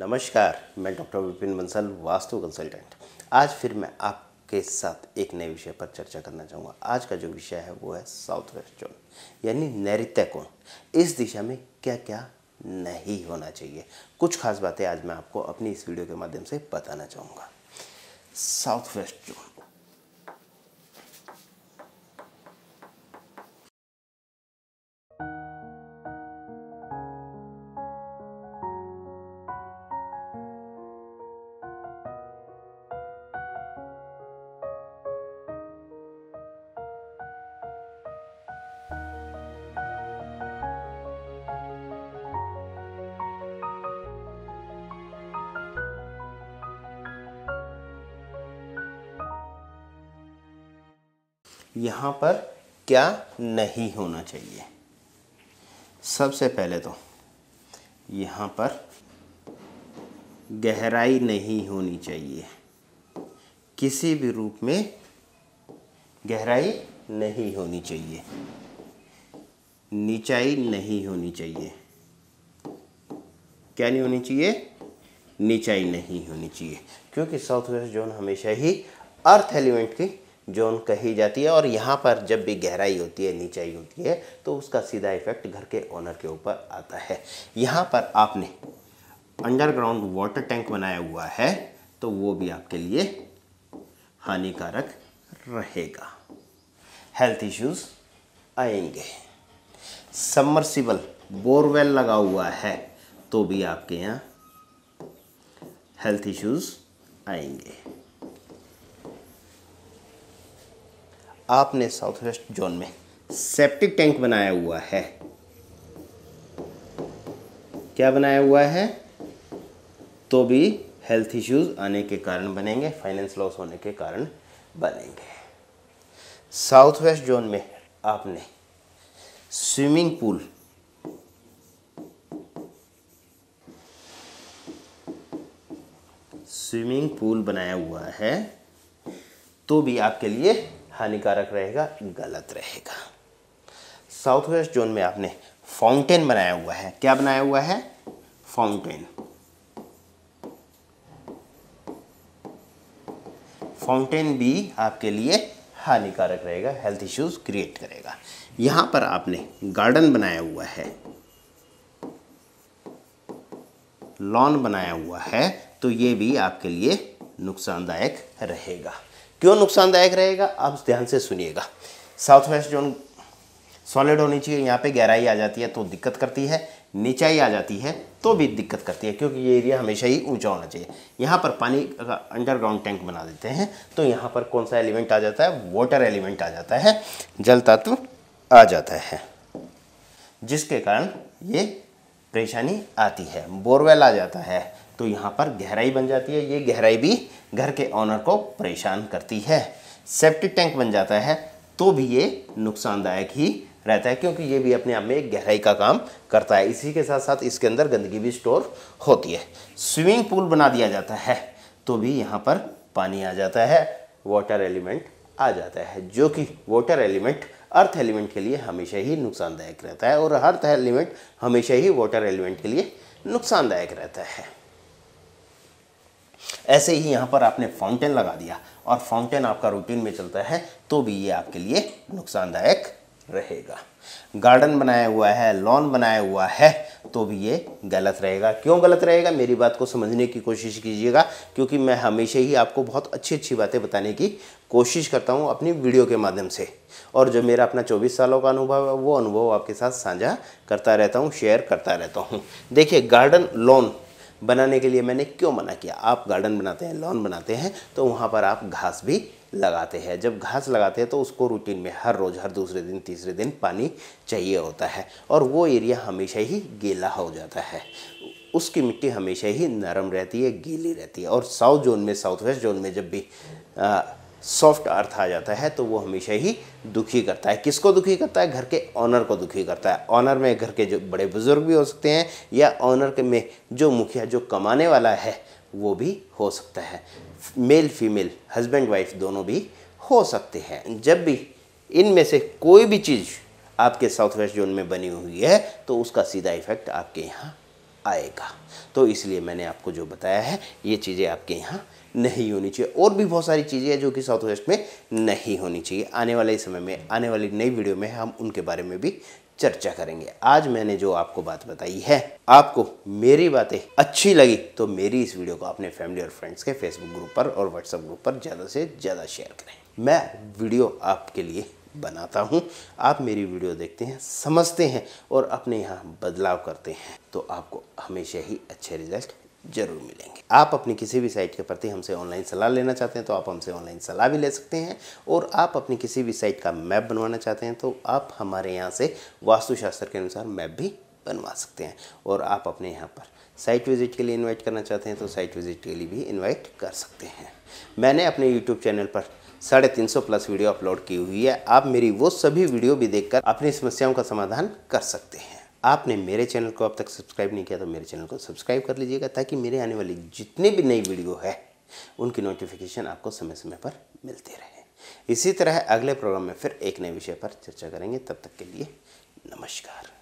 नमस्कार मैं doctor Vipin Bansal vastu consultant आज फिर मैं आपके साथ एक नए विषय पर चर्चा करना चाहूँगा आज का जो विषय है वो है साउथ वेस्ट जोन यानी नैत्य कोण इस दिशा में क्या क्या नहीं होना चाहिए कुछ खास बातें आज मैं आपको अपनी इस वीडियो के माध्यम से बताना चाहूँगा साउथ वेस्ट जोन यहाँ पर क्या नहीं होना चाहिए सबसे पहले तो यहाँ पर गहराई नहीं होनी चाहिए किसी भी रूप में गहराई नहीं होनी चाहिए निचाई नहीं होनी चाहिए क्या नहीं होनी चाहिए निचाई नहीं होनी चाहिए क्योंकि साउथ वेस्ट जोन हमेशा ही अर्थ एलिमेंट की जोन कही जाती है और यहाँ पर जब भी गहराई होती है नीचाई होती है तो उसका सीधा इफेक्ट घर के ओनर के ऊपर आता है यहाँ पर आपने अंडरग्राउंड वाटर टैंक बनाया हुआ है तो वो भी आपके लिए हानिकारक रहेगा हेल्थ इश्यूज आएंगे सबमर्सिबल बोरवेल लगा हुआ है तो भी आपके यहाँ हेल्थ इश्यूज आएंगे आपने साउथ वेस्ट जोन में सेप्टिक टैंक बनाया हुआ है क्या बनाया हुआ है तो भी हेल्थ इश्यूज आने के कारण बनेंगे फाइनेंस लॉस होने के कारण बनेंगे साउथ वेस्ट जोन में आपने स्विमिंग पूल स्विमिंग पूल बनाया हुआ है तो भी आपके लिए हानिकारक रहेगा गलत रहेगा साउथ वेस्ट जोन में आपने फाउंटेन बनाया हुआ है क्या बनाया हुआ है फाउंटेन फाउंटेन भी आपके लिए हानिकारक रहेगा हेल्थ इश्यूज क्रिएट करेगा यहां पर आपने गार्डन बनाया हुआ है लॉन बनाया हुआ है तो ये भी आपके लिए नुकसानदायक रहेगा क्यों नुकसानदायक रहेगा आप ध्यान से सुनिएगा साउथ वेस्ट जोन सॉलिड होनी चाहिए यहाँ पे गहराई आ जाती है तो दिक्कत करती है नीचाई आ जाती है तो भी दिक्कत करती है क्योंकि ये एरिया हमेशा ही ऊंचा होना चाहिए यहाँ पर पानी का अंडरग्राउंड टैंक बना देते हैं तो यहाँ पर कौन सा एलिमेंट आ जाता है वाटर एलिमेंट आ जाता है जल तत्व आ जाता है जिसके कारण ये परेशानी आती है बोरवेल आ जाता है तो यहाँ पर गहराई बन जाती है ये गहराई भी घर के ऑनर को परेशान करती है सेप्टिक टैंक बन जाता है तो भी ये नुकसानदायक ही रहता है क्योंकि ये भी अपने आप में एक गहराई का काम करता है इसी के साथ साथ इसके अंदर गंदगी भी स्टोर होती है स्विमिंग पूल बना दिया जाता है तो भी यहाँ पर पानी आ जाता है वाटर एलिमेंट आ जाता है जो कि वाटर एलिमेंट अर्थ एलिमेंट के लिए हमेशा ही नुकसानदायक रहता है और अर्थ एलिमेंट हमेशा ही वाटर एलिमेंट के लिए नुकसानदायक रहता है ऐसे ही यहाँ पर आपने फाउंटेन लगा दिया और फाउंटेन आपका रूटीन में चलता है तो भी ये आपके लिए नुकसानदायक रहेगा गार्डन बनाया हुआ है लॉन बनाया हुआ है तो भी ये गलत रहेगा क्यों गलत रहेगा मेरी बात को समझने की कोशिश कीजिएगा क्योंकि मैं हमेशा ही आपको बहुत अच्छी अच्छी बातें बताने की कोशिश करता हूँ अपनी वीडियो के माध्यम से और जो मेरा अपना 24 सालों का अनुभव है वो अनुभव आपके साथ साझा करता रहता हूँ शेयर करता रहता हूँ देखिए गार्डन लॉन बनाने के लिए मैंने क्यों मना किया आप गार्डन बनाते हैं लॉन बनाते हैं तो वहाँ पर आप घास भी लगाते हैं जब घास लगाते हैं तो उसको रूटीन में हर रोज़ हर दूसरे दिन तीसरे दिन पानी चाहिए होता है और वो एरिया हमेशा ही गीला हो जाता है उसकी मिट्टी हमेशा ही नरम रहती है गीली रहती है और साउथ जोन में साउथ वेस्ट जोन में जब भी आ, सॉफ्ट अर्थ आ जाता है तो वो हमेशा ही दुखी करता है किसको दुखी करता है घर के ऑनर को दुखी करता है ऑनर में घर के जो बड़े बुजुर्ग भी हो सकते हैं या ऑनर के में जो मुखिया जो कमाने वाला है वो भी हो सकता है मेल फीमेल हस्बैंड वाइफ दोनों भी हो सकते हैं जब भी इनमें से कोई भी चीज़ आपके साउथ वेस्ट जोन में बनी हुई है तो उसका सीधा इफेक्ट आपके यहाँ आएगा तो इसलिए मैंने आपको जो बताया है ये चीज़ें आपके यहाँ नहीं होनी चाहिए और भी बहुत सारी चीज़ें हैं जो कि साउथ वेस्ट में नहीं होनी चाहिए आने वाले समय में आने वाली नई वीडियो में हम उनके बारे में भी चर्चा करेंगे आज मैंने जो आपको बात बताई है आपको मेरी बातें अच्छी लगी तो मेरी इस वीडियो को अपने फैमिली और फ्रेंड्स के फेसबुक ग्रुप पर और व्हाट्सएप ग्रुप पर ज़्यादा से ज़्यादा शेयर करें मैं वीडियो आपके लिए बनाता हूँ आप मेरी वीडियो देखते हैं समझते हैं और अपने यहाँ बदलाव करते हैं तो आपको हमेशा ही अच्छे रिजल्ट जरूर मिलेंगे आप अपनी किसी भी साइट के प्रति हमसे ऑनलाइन सलाह लेना चाहते हैं तो आप हमसे ऑनलाइन सलाह भी ले सकते हैं और आप अपनी किसी भी साइट का मैप बनवाना चाहते हैं तो आप हमारे यहाँ से वास्तुशास्त्र के अनुसार मैप भी बनवा सकते हैं और आप अपने यहाँ पर साइट विज़िट के लिए इन्वाइट करना चाहते हैं तो साइट विज़िट के लिए भी इन्वाइट कर सकते हैं मैंने अपने यूट्यूब चैनल पर साढ़े तीन सौ प्लस वीडियो अपलोड की हुई है आप मेरी वो सभी वीडियो भी देखकर अपनी समस्याओं का समाधान कर सकते हैं आपने मेरे चैनल को अब तक सब्सक्राइब नहीं किया तो मेरे चैनल को सब्सक्राइब कर लीजिएगा ताकि मेरे आने वाली जितनी भी नई वीडियो है उनकी नोटिफिकेशन आपको समय समय पर मिलती रहे इसी तरह अगले प्रोग्राम में फिर एक नए विषय पर चर्चा करेंगे तब तक के लिए नमस्कार